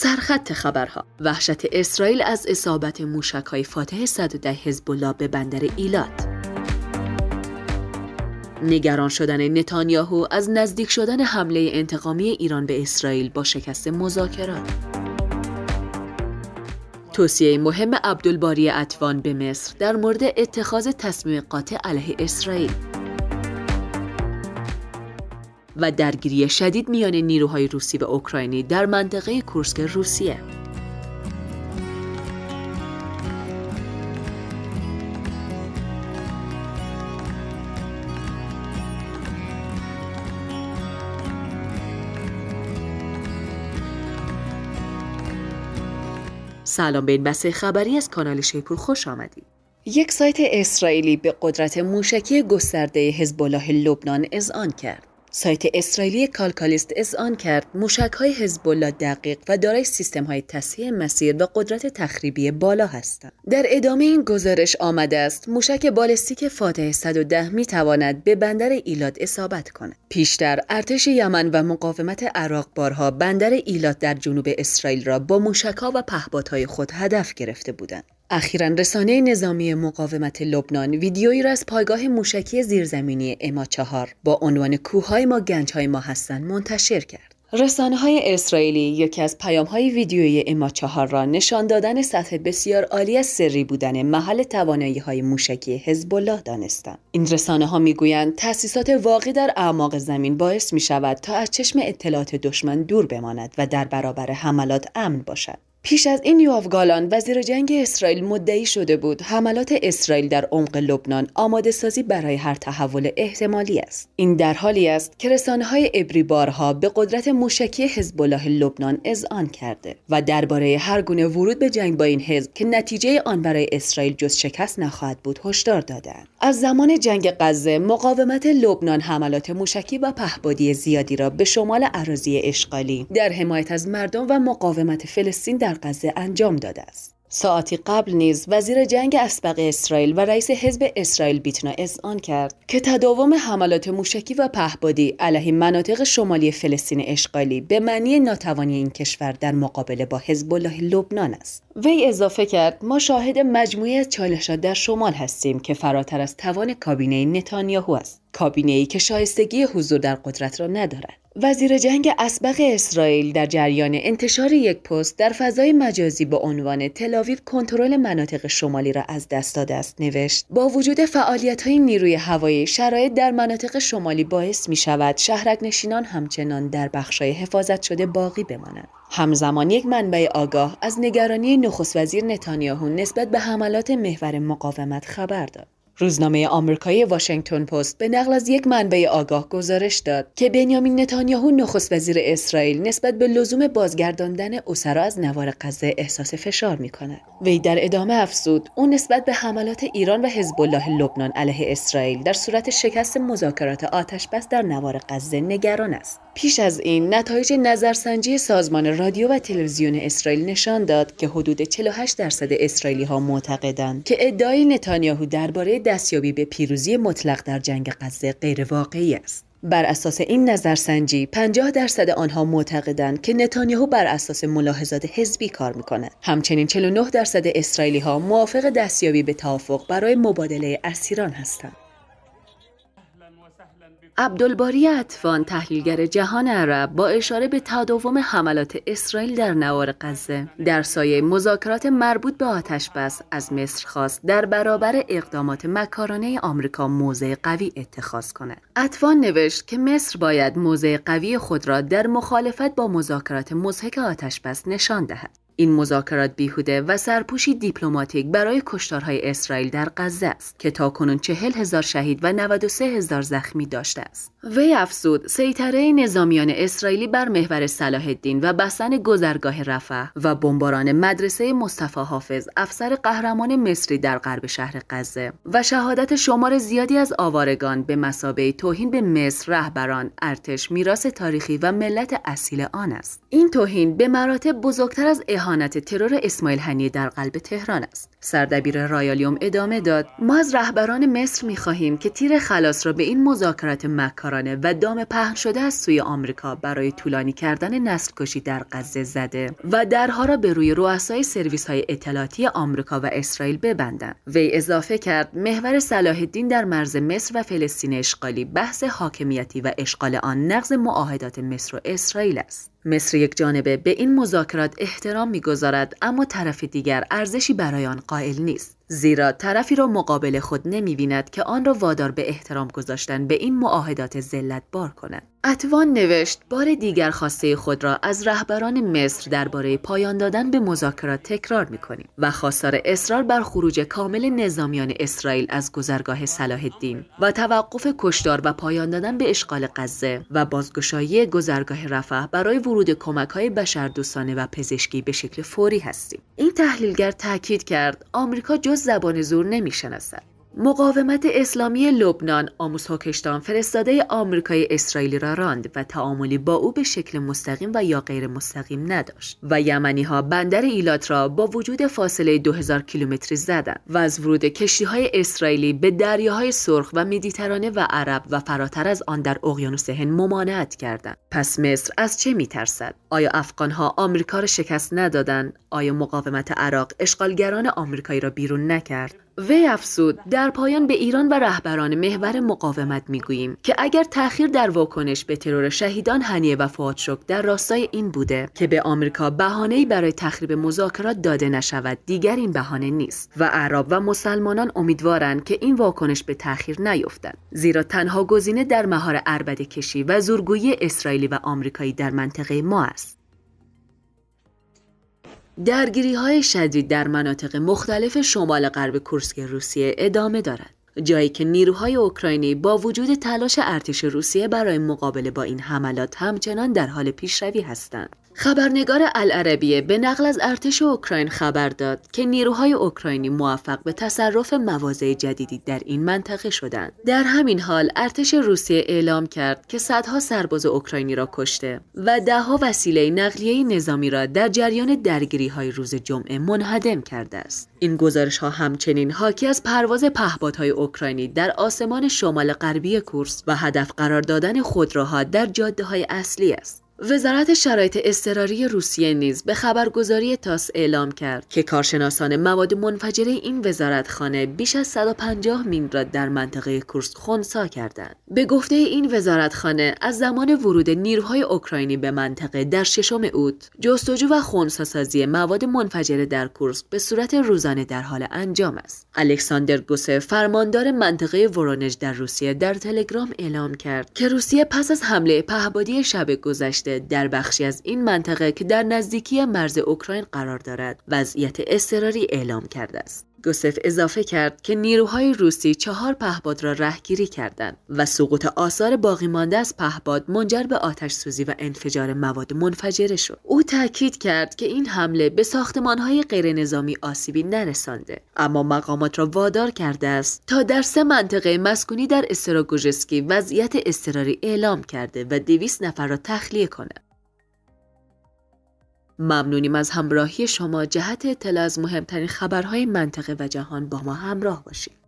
سرخط خبرها وحشت اسرائیل از اصابت موشک های فاتح 110 حزب به بندر ایلات نگران شدن نتانیاهو از نزدیک شدن حمله انتقامی ایران به اسرائیل با شکست مذاکرات توصیه مهم عبدالباری اتوان به مصر در مورد اتخاذ تصمیم قاطع علیه اسرائیل و درگیری شدید میان نیروهای روسی و اوکراینی در منطقه کورسک روسیه سلام به این بسه خبری از کانال شیپور خوش آمدید. یک سایت اسرائیلی به قدرت موشکی گسترده حزب الله لبنان اذعان کرد. سایت اسرائیلی کالکالیست آن کرد موشک های حزب دقیق و دارای سیستم های تصحیح مسیر و قدرت تخریبی بالا هستند. در ادامه این گزارش آمده است موشک بالستیک فاتح 110 می تواند به بندر ایلات اصابت کند. پیشتر ارتش یمن و مقاومت عراق بارها بندر ایلات در جنوب اسرائیل را با موشک ها و پهپادهای خود هدف گرفته بودند. اخیرا رسانه نظامی مقاومت لبنان ویدیویی را از پایگاه موشکی زیرزمینی اما چهار با عنوان کوههای ما گنجهای ما هستند منتشر کرد. رسانه های اسرائیلی یکی از پیام های ویدیویی اما چهار را نشان دادن سطح بسیار عالی از سری بودن محل توانایی های موشکی حزب الله دانستند. این رسانه ها میگویند تأسیسات واقعی در اعماق زمین باعث می شود تا از چشم اطلاعات دشمن دور بماند و در برابر حملات امن باشد. پیش از این یوآف وزیر جنگ اسرائیل مدعی شده بود حملات اسرائیل در عمق لبنان آماده سازی برای هر تحول احتمالی است این در حالی است که های ابری بارها به قدرت موشکی حزب الله لبنان اذعان کرده و درباره هر گونه ورود به جنگ با این حزب که نتیجه آن برای اسرائیل جز شکست نخواهد بود هشدار دادند از زمان جنگ غزه مقاومت لبنان حملات موشکی و پهبادی زیادی را به شمال اراضی اشغالی در حمایت از مردم و مقاومت فلسطین در در انجام داده است. ساعتی قبل نیز وزیر جنگ اسبق اسرائیل و رئیس حزب اسرائیل بیتنا آن کرد که تداوم حملات موشکی و پهبادی علیه مناطق شمالی فلسطین اشغالی به معنی ناتوانی این کشور در مقابله با حزب الله لبنان است وی اضافه کرد ما شاهد مجموعه از چالشات در شمال هستیم که فراتر از توان کابینه نتانیاهو است کابینه ای که شایستگی حضور در قدرت را ندارد وزیر جنگ اسبق اسرائیل در جریان انتشار یک پست در فضای مجازی با عنوان تلاویو کنترل مناطق شمالی را از دست داده است نوشت با وجود فعالیت های نیروی هوایی شرایط در مناطق شمالی باعث می شود شهرک نشینان همچنان در بخشهای حفاظت شده باقی بمانند همزمان یک منبع آگاه از نگرانی نخست وزیر نتانیاهو نسبت به حملات محور مقاومت خبر داد روزنامه آمریکایی واشنگتن پست به نقل از یک منبع آگاه گزارش داد که بنیامین نتانیاهو نخست وزیر اسرائیل نسبت به لزوم بازگرداندن اسرا از نوار غزه احساس فشار می وی در ادامه افزود او نسبت به حملات ایران و حزب الله لبنان علیه اسرائیل در صورت شکست مذاکرات آتش بس در نوار غزه نگران است. پیش از این نتایج نظرسنجی سازمان رادیو و تلویزیون اسرائیل نشان داد که حدود 48 درصد اسرائیلی ها معتقدند که ادعای نتانیاهو درباره دستیابی به پیروزی مطلق در جنگ غزه غیرواقعی است بر اساس این نظرسنجی 50 درصد آنها معتقدند که نتانیاهو بر اساس ملاحظات حزبی کار میکند همچنین 49 درصد اسرائیلی ها موافق دستیابی به توافق برای مبادله اسیران هستند عبدالباری اطفان تحلیلگر جهان عرب با اشاره به تداوم حملات اسرائیل در نوار غزه در سایه مذاکرات مربوط به آتش بس از مصر خواست در برابر اقدامات مکارانه آمریکا موضع قوی اتخاذ کند اطفان نوشت که مصر باید موضع قوی خود را در مخالفت با مذاکرات مزهک آتش بس نشان دهد این مذاکرات بیهوده و سرپوشی دیپلماتیک برای کشتارهای اسرائیل در غزه است که تاکنون چهل هزار شهید و 93 هزار زخمی داشته است وی افزود سیطره نظامیان اسرائیلی بر محور صلاح الدین و بستن گذرگاه رفح و بمباران مدرسه مصطفی حافظ افسر قهرمان مصری در غرب شهر غزه و شهادت شمار زیادی از آوارگان به مسابه توهین به مصر رهبران ارتش میراث تاریخی و ملت اصیل آن است این توهین به مراتب بزرگتر از اهانت ترور اسماعیل هنی در قلب تهران است. سردبیر رایالیوم ادامه داد ما از رهبران مصر میخواهیم که تیر خلاص را به این مذاکرات مکارانه و دام پهن شده از سوی آمریکا برای طولانی کردن نسل کشی در غزه زده و درها را به روی رؤسای سرویس های اطلاعاتی آمریکا و اسرائیل ببندند وی اضافه کرد محور صلاح الدین در مرز مصر و فلسطین اشغالی بحث حاکمیتی و اشغال آن نقض معاهدات مصر و اسرائیل است مصر یک جانبه به این مذاکرات احترام میگذارد اما طرف دیگر ارزشی برای آن قائل نیست زیرا طرفی را مقابل خود نمیبیند که آن را وادار به احترام گذاشتن به این معاهدات ذلت بار کند اتوان نوشت بار دیگر خواسته خود را از رهبران مصر درباره پایان دادن به مذاکرات تکرار کنیم و خواستار اصرار بر خروج کامل نظامیان اسرائیل از گذرگاه صلاح الدین و توقف کشدار و پایان دادن به اشغال غزه و بازگشایی گذرگاه رفح برای ورود کمک های بشردوستانه و پزشکی به شکل فوری هستیم این تحلیلگر تاکید کرد آمریکا زبان زور نمیشناسد مقاومت اسلامی لبنان آموس هوکشتان فرستاده آمریکای اسرائیلی را راند و تعاملی با او به شکل مستقیم و یا غیر مستقیم نداشت و یمنی ها بندر ایلات را با وجود فاصله 2000 کیلومتری زدند و از ورود کشتی های اسرائیلی به دریاهای سرخ و مدیترانه و عرب و فراتر از آن در اقیانوس هند ممانعت کردند پس مصر از چه میترسد آیا افغان ها آمریکا را شکست ندادند آیا مقاومت عراق اشغالگران آمریکایی را بیرون نکرد وی افزود در پایان به ایران و رهبران محور مقاومت میگوییم که اگر تأخیر در واکنش به ترور شهیدان هنیه و فواد در راستای این بوده که به آمریکا بهانه‌ای برای تخریب مذاکرات داده نشود دیگر این بهانه نیست و عرب و مسلمانان امیدوارند که این واکنش به تاخیر نیفتد زیرا تنها گزینه در مهار اربد کشی و زورگویی اسرائیلی و آمریکایی در منطقه ما است درگیری های شدید در مناطق مختلف شمال غرب کورسک روسیه ادامه دارد. جایی که نیروهای اوکراینی با وجود تلاش ارتش روسیه برای مقابله با این حملات همچنان در حال پیشروی هستند خبرنگار العربیه به نقل از ارتش اوکراین خبر داد که نیروهای اوکراینی موفق به تصرف مواضع جدیدی در این منطقه شدند. در همین حال ارتش روسیه اعلام کرد که صدها سرباز اوکراینی را کشته و دهها وسیله نقلیه نظامی را در جریان درگیری های روز جمعه منهدم کرده است. این گزارش ها همچنین حاکی از پرواز پهپادهای اوکراینی در آسمان شمال غربی کورس و هدف قرار دادن خودروها در جاده های اصلی است. وزارت شرایط اضطراری روسیه نیز به خبرگزاری تاس اعلام کرد که کارشناسان مواد منفجره این وزارتخانه بیش از 150 مین را در منطقه کورسک خونسا کردند. به گفته این وزارتخانه از زمان ورود نیروهای اوکراینی به منطقه در ششم اوت جستجو و خونساسازی مواد منفجره در کورسک به صورت روزانه در حال انجام است. الکساندر گوسه فرماندار منطقه ورونج در روسیه در تلگرام اعلام کرد که روسیه پس از حمله پهبادی شب گذشته در بخشی از این منطقه که در نزدیکی مرز اوکراین قرار دارد وضعیت اضطراری اعلام کرده است گوسف اضافه کرد که نیروهای روسی چهار پهباد را رهگیری کردند و سقوط آثار باقی مانده از پهباد منجر به آتش سوزی و انفجار مواد منفجره شد او تاکید کرد که این حمله به ساختمانهای نظامی آسیبی نرسانده اما مقامات را وادار کرده است تا در سه منطقه مسکونی در استراگوژسکی وضعیت اضطراری اعلام کرده و دویست نفر را تخلیه کند ممنونیم از همراهی شما جهت اطلاع از مهمترین خبرهای منطقه و جهان با ما همراه باشید